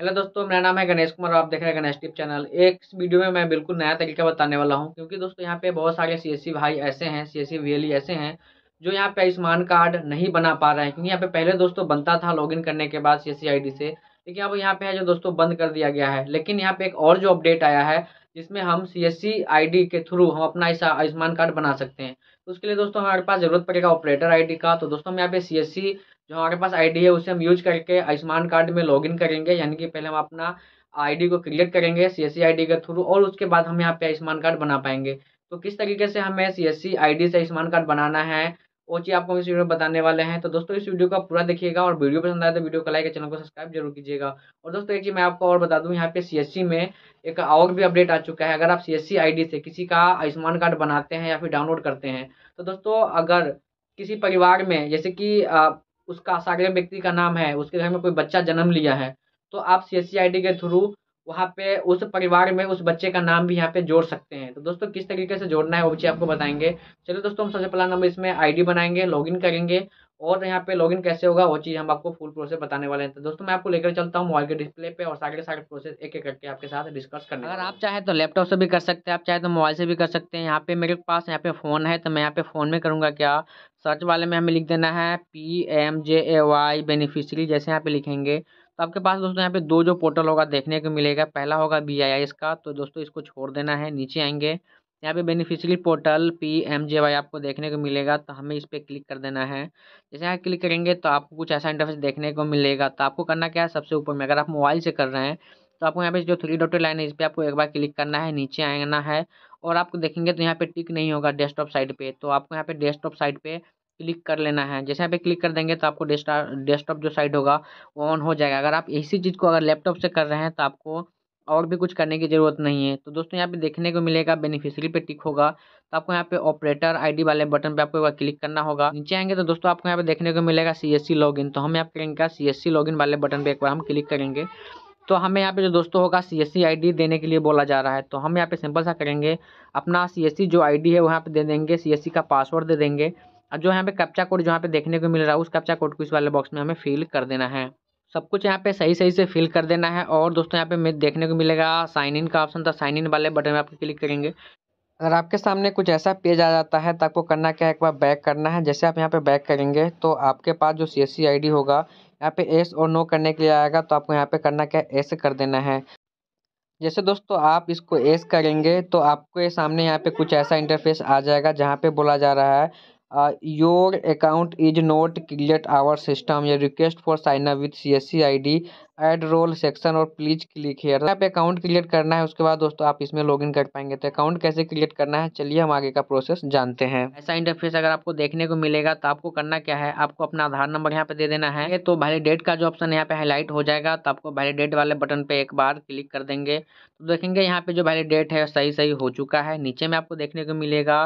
hello दोस्तों मेरा नाम है गणेश कुमार आप देख रहे हैं गणेश टिप चैनल एक वीडियो में मैं बिल्कुल नया तरीका बताने वाला हूं क्योंकि दोस्तों यहां पे बहुत सारे सीएससी भाई ऐसे हैं सीएससी एस e ऐसे हैं जो यहां पे आयुष्मान कार्ड नहीं बना पा रहे हैं क्योंकि यहाँ पे पहले दोस्तों बनता था लॉगिन करने के बाद सी एस से लेकिन अब यहाँ पे है जो दोस्तों बंद कर दिया गया है लेकिन यहाँ पे एक और जो अपडेट आया है जिसमें हम C S C I D के थ्रू हम अपना ऐसा आयुष्मान कार्ड बना सकते हैं तो उसके लिए दोस्तों हमारे पास ज़रूरत पड़ेगा ऑपरेटर आई डी का तो दोस्तों हम यहाँ पे सी एस सी जो हमारे पास आई डी है उसे हम यूज करके आयुष्मान कार्ड में लॉग करेंगे यानी कि पहले हम अपना आईडी को क्रिएट करेंगे सी एस सी के थ्रू और उसके बाद हम यहाँ पे आयुष्मान कार्ड बना पाएंगे तो किस तरीके से हमें सी एस सी से आयुष्मान कार्ड बनाना है वो चीज़ आपको इस वीडियो में बताने वाले हैं तो दोस्तों इस वीडियो का पूरा देखिएगा और वीडियो पसंद आए तो वीडियो को लाइक चैनल को सब्सक्राइब जरूर कीजिएगा और दोस्तों एक चीज़ मैं आपको और बता दूं यहाँ पे सीएससी में एक और भी अपडेट आ चुका है अगर आप सीएससी आईडी से किसी का आयुष्मान कार्ड बनाते हैं या फिर डाउनलोड करते हैं तो दोस्तों अगर किसी परिवार में जैसे कि उसका सागर व्यक्ति का नाम है उसके घर में कोई बच्चा जन्म लिया है तो आप सी एस के थ्रू वहाँ पे उस परिवार में उस बच्चे का नाम भी यहाँ पे जोड़ सकते हैं तो दोस्तों किस तरीके से जोड़ना है वो बच्चे आपको बताएंगे चलो दोस्तों हम सबसे पहला नंबर इसमें आईडी बनाएंगे लॉगिन करेंगे और यहाँ पे लॉगिन कैसे होगा वो चीज़ हम आपको फुल प्रोसेस बताने वाले हैं तो दोस्तों मैं आपको लेकर चलता हूँ मोबाइल के डिस्प्ले पे और सारे सारे प्रोसेस एक एक करके आपके साथ डिस्कस करना अगर आप चाहे तो लैपटॉप से भी कर सकते हैं आप चाहे तो मोबाइल से भी कर सकते हैं यहाँ पे मेरे पास यहाँ पे फ़ोन है तो मैं यहाँ पे फ़ोन में करूँगा क्या सर्च वाले में हमें लिख देना है P M J A Y beneficiary जैसे यहाँ पे लिखेंगे तो आपके पास दोस्तों यहाँ पे दो जो पोर्टल होगा देखने को मिलेगा पहला होगा बी आई आई इसका तो दोस्तों इसको छोड़ देना है नीचे आएंगे यहाँ पे beneficiary portal P M J Y आपको देखने को मिलेगा तो हमें इस पर क्लिक कर देना है जैसे यहाँ क्लिक करेंगे तो आपको कुछ ऐसा इंटरफेस देखने को मिलेगा तो आपको करना क्या है सबसे ऊपर में अगर आप मोबाइल से कर रहे हैं तो आपको यहाँ पे जो थ्री डॉटेड लाइन है इस पर आपको एक बार क्लिक करना है नीचे आना है और आपको देखेंगे तो यहाँ पे टिक नहीं होगा डेस्कटॉप साइड पे तो आपको यहाँ पे डेस्कटॉप साइड पे क्लिक कर लेना है जैसे यहाँ पे क्लिक कर देंगे तो आपको डेस्कटॉप जो साइड होगा वो ऑन हो जाएगा अगर आप इसी चीज़ को अगर लैपटॉप से कर रहे हैं तो आपको और भी कुछ करने की ज़रूरत नहीं है तो दोस्तों यहाँ पे देखने को मिलेगा बेनिफिशियरी पे टिक होगा तो आपको यहाँ पे ऑपरेटर आईडी वाले बटन पे आपको एक बार क्लिक करना होगा नीचे आएंगे तो दोस्तों आपको यहाँ पे देखने को मिलेगा सी एस इन तो हम यहाँ पे करेंगे सी एस इन वाले बटन पे एक बार हम क्लिक करेंगे तो हमें यहाँ पे जो दोस्तों होगा सी एस डी देने के लिए बोला जा रहा है तो हम यहाँ पे सिंपल सा करेंगे अपना सी एस जो डी है वो यहाँ पे दे देंगे सी एस का पासवर्ड दे देंगे जो यहाँ पे कप्चा कोड जहाँ पे देखने को मिल रहा है उस कप्चा कोड को इस वाले बॉक्स में हमें फिल कर देना है सब कुछ यहाँ पे सही सही से फिल कर देना है और दोस्तों यहाँ पे मैं देखने को मिलेगा साइन इन का ऑप्शन था साइन इन वाले बटन में आप क्लिक करेंगे अगर आपके सामने कुछ ऐसा पेज आ जाता है तो आपको करना क्या है एक बार बैक करना है जैसे आप यहाँ पे बैक करेंगे तो आपके पास जो सी एस होगा यहाँ पे एस और नो करने के लिए आएगा तो आपको यहाँ पे करना क्या है एस कर देना है जैसे दोस्तों आप इसको एस करेंगे तो आपके सामने यहाँ पे कुछ ऐसा इंटरफेस आ जाएगा जहाँ पे बोला जा रहा है your account is not create our system या request for sign up with C S C I D add role section और प्लीज क्लिक हेयर यहाँ पे अकाउंट क्रिएट करना है उसके बाद दोस्तों आप इसमें लॉगिन कर पाएंगे तो अकाउंट कैसे क्रिएट करना है चलिए हम आगे का प्रोसेस जानते हैं ऐसा इंटरफेस अगर आपको देखने को मिलेगा तो आपको करना क्या है आपको अपना आधार नंबर यहाँ पे दे देना है तो वैलिडेट का जो ऑप्शन यहाँ पे हाईलाइट हो जाएगा तो आपको वैलिडेट वाले बटन पे एक बार क्लिक कर देंगे तो देखेंगे यहाँ पे जो वैलिडेट है सही सही हो चुका है नीचे में आपको देखने को मिलेगा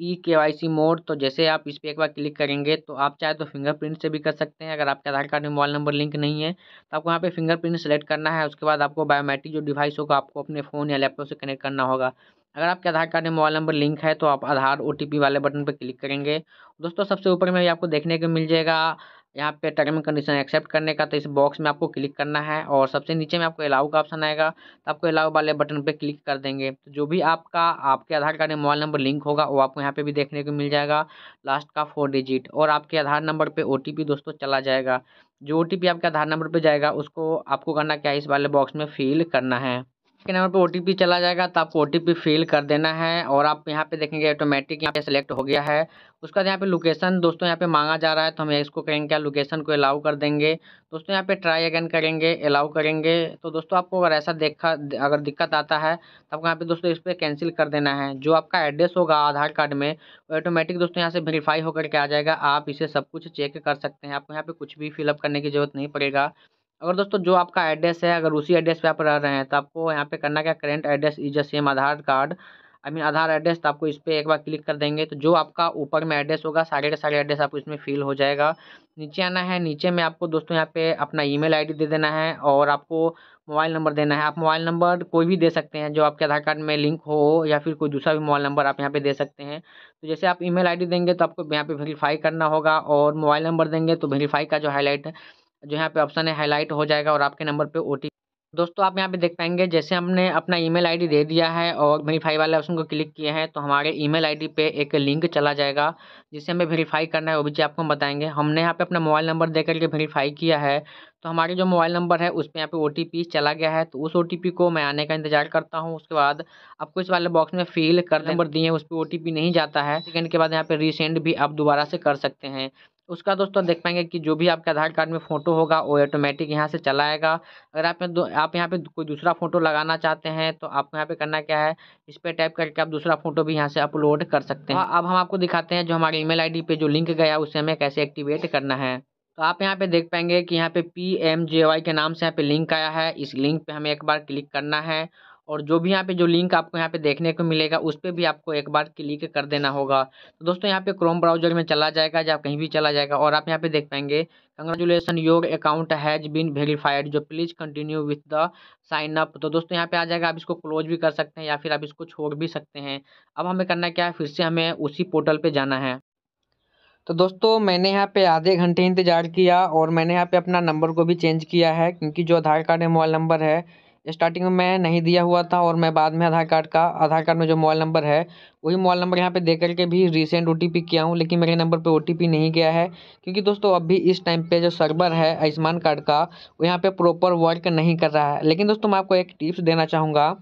ई के मोड तो जैसे आप इस पर एक बार क्लिक करेंगे तो आप चाहे तो फिंगरप्रिंट से भी कर सकते हैं अगर आपके आधार कार्ड में मोबाइल नंबर लिंक नहीं है तो आपको यहाँ पे फिंगरप्रिंट सेलेक्ट करना है उसके बाद आपको बायोमेट्रिक जो डिवाइस होगा आपको अपने फ़ोन या लैपटॉप से कनेक्ट करना होगा अगर आपके आधार कार्ड में मोबाइल नंबर लिंक है तो आप आधार ओ वाले बटन पर क्लिक करेंगे दोस्तों सबसे ऊपर में आपको देखने को मिल जाएगा यहाँ पे टर्म एंड कंडीशन एक्सेप्ट करने का तो इस बॉक्स में आपको क्लिक करना है और सबसे नीचे में आपको अलाउ का ऑप्शन आएगा तो आपको अलाउ वाले बटन पे क्लिक कर देंगे तो जो भी आपका आपके आधार कार्ड में मोबाइल नंबर लिंक होगा वो आपको यहाँ पे भी देखने को मिल जाएगा लास्ट का फोर डिजिट और आपके आधार नंबर पर ओ दोस्तों चला जाएगा जो ओ आपके आधार नंबर पर जाएगा उसको आपको करना क्या इस वाले बॉक्स में फिल करना है के नंबर पर ओ चला जाएगा तो आपको ओ फिल कर देना है और आप यहाँ पे देखेंगे ऑटोमेटिक यहाँ पे सेलेक्ट हो गया है उसके बाद यहाँ पे लोकेशन दोस्तों यहाँ पे मांगा जा रहा है तो हम इसको कहेंगे क्या लोकेशन को अलाउ कर देंगे दोस्तों यहाँ पे ट्राई अगेन करेंगे अलाउ करेंगे तो दोस्तों आपको अगर ऐसा देखा अगर दिक्कत आता है तो आपको यहाँ पे दोस्तों इस पर कैंसिल कर देना है जो आपका एड्रेस होगा आधार कार्ड में वो ऑटोमेटिक दोस्तों यहाँ से वेरीफाई होकर के आ जाएगा आप इसे सब कुछ चेक कर सकते हैं आपको यहाँ पे कुछ भी फिलअप करने की जरूरत नहीं पड़ेगा अगर दोस्तों जो आपका एड्रेस है अगर उसी एड्रेस पे आप रह रहे हैं तो आपको यहाँ पे करना क्या current address is a same Aadhaar card I mean Aadhaar address तो आपको इस पर एक बार क्लिक कर देंगे तो जो आपका ऊपर में एड्रेस होगा सारे का सारे एड्रेस आपको इसमें फिल हो जाएगा नीचे आना है नीचे में आपको दोस्तों यहाँ पे अपना ईमेल आईडी दे देना है और आपको मोबाइल नंबर देना है आप मोबाइल नंबर कोई भी दे सकते हैं जो आपके आधार कार्ड में लिंक हो या फिर कोई दूसरा भी मोबाइल नंबर आप यहाँ पे दे सकते हैं तो जैसे आप ईमेल आईडी देंगे तो आपको यहाँ पे वेरीफाई करना होगा और मोबाइल नंबर देंगे तो वेरीफाई का जो हाईलाइट है जो यहाँ पे ऑप्शन है हाईलाइट हो जाएगा और आपके नंबर पे ओ दोस्तों आप यहाँ पे देख पाएंगे जैसे हमने अपना ईमेल आईडी दे दिया है और वेरीफाई वाले ऑप्शन को क्लिक किए हैं तो हमारे ईमेल आईडी पे एक लिंक चला जाएगा जिसे हमें वेरीफाई करना है वो भी चीज़ आपको बताएंगे हमने यहाँ पे अपना मोबाइल नंबर दे करके वेरीफाई किया है तो हमारे जो मोबाइल नंबर है उस पर यहाँ पे ओ चला गया है तो उस ओ को मैं आने का इंतजार करता हूँ उसके बाद आपको इस वाले बॉक्स में फिल कर नंबर दिए हैं उस पर ओ नहीं जाता है सेकेंड के बाद यहाँ पर रिसेंट भी आप दोबारा से कर सकते हैं उसका दोस्तों तो देख पाएंगे कि जो भी आपके आधार कार्ड में फ़ोटो होगा वो ऑटोमेटिक यहाँ से चला आएगा अगर आप आप यहाँ पे कोई दूसरा फ़ोटो लगाना चाहते हैं तो आपको यहाँ पे करना क्या है इस पर टाइप करके आप दूसरा फ़ोटो भी यहाँ से अपलोड कर सकते हैं अब हम आपको दिखाते हैं जो हमारे ईमेल आईडी पे जो लिंक गया उसे हमें कैसे एक्टिवेट करना है तो आप यहाँ पे देख पाएंगे कि यहाँ पे पी एम जे वाई के नाम से यहाँ पे लिंक आया है इस लिंक पर हमें एक बार क्लिक करना है और जो भी यहाँ पे जो लिंक आपको यहाँ पे देखने को मिलेगा उस पर भी आपको एक बार क्लिक कर देना होगा तो दोस्तों यहाँ पे क्रोम ब्राउजर में चला जाएगा या कहीं भी चला जाएगा और आप यहाँ पे देख पाएंगे congratulation your account has been verified जो please continue with the sign up तो दोस्तों यहाँ पे आ जाएगा आप इसको क्लोज भी कर सकते हैं या फिर आप इसको छोड़ भी सकते हैं अब हमें करना क्या है फिर से हमें उसी पोर्टल पर जाना है तो दोस्तों मैंने यहाँ पे आधे घंटे इंतज़ार किया और मैंने यहाँ पे अपना नंबर को भी चेंज किया है क्योंकि जो आधार कार्ड है मोबाइल नंबर है स्टार्टिंग में मैं नहीं दिया हुआ था और मैं बाद में आधार कार्ड का आधार कार्ड में जो मोबाइल नंबर है वही मोबाइल नंबर यहाँ पे दे करके भी रिसेंट ओ किया हूँ लेकिन मेरे नंबर पे ओ नहीं गया है क्योंकि दोस्तों अभी इस टाइम पे जो सर्वर है आयुष्मान कार्ड का वो यहाँ पे प्रॉपर वर्क नहीं कर रहा है लेकिन दोस्तों मैं आपको एक टिप्स देना चाहूँगा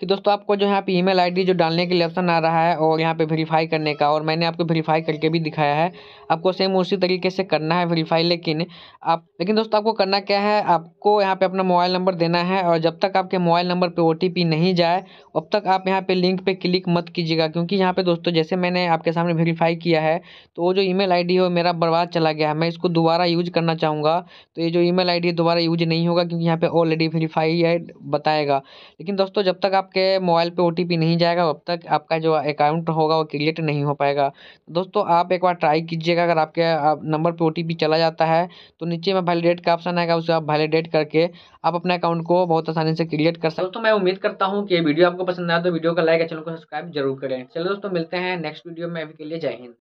कि दोस्तों आपको जो यहाँ पे ईमेल आईडी जो डालने के लिए ऑप्शन आ रहा है और यहाँ पे वेरीफाई करने का और मैंने आपको वेरीफाई करके भी दिखाया है आपको सेम उसी तरीके से करना है वेरीफाई लेकिन आप लेकिन दोस्तों आपको करना क्या है आपको यहाँ पर अपना मोबाइल नंबर देना है और जब तक आपके मोबाइल नंबर पर ओ नहीं जाए अब तक आप यहाँ पर लिंक पर क्लिक मत कीजिएगा क्योंकि यहाँ पर दोस्तों जैसे मैंने आपके सामने वेरीफाई किया है तो वो जो ई मेल है मेरा बर्बाद चला गया है मैं इसको दोबारा यूज करना चाहूँगा तो ये जो ईमेल आईडी दोबारा यूज नहीं होगा क्योंकि यहाँ पर ऑलरेडी वेरीफाई है बताएगा लेकिन दोस्तों जब तक आप आपके मोबाइल पे ओ नहीं जाएगा अब तक आपका जो अकाउंट होगा वो क्रिएट नहीं हो पाएगा दोस्तों आप एक बार ट्राई कीजिएगा अगर आपके आप नंबर पे ओ चला जाता है तो नीचे में वैलीडेट का ऑप्शन आएगा उसे आप वैलीडेट करके आप अपने अकाउंट को बहुत आसानी से क्रिएट कर सकते दोस्तों मैं उम्मीद करता हूँ कि वीडियो आपको पसंद आया तो वीडियो का लाइक चैनल को सब्सक्राइब जरूर करें चलो दोस्तों मिलते हैं नेक्स्ट वीडियो में अभी के लिए जय हिंद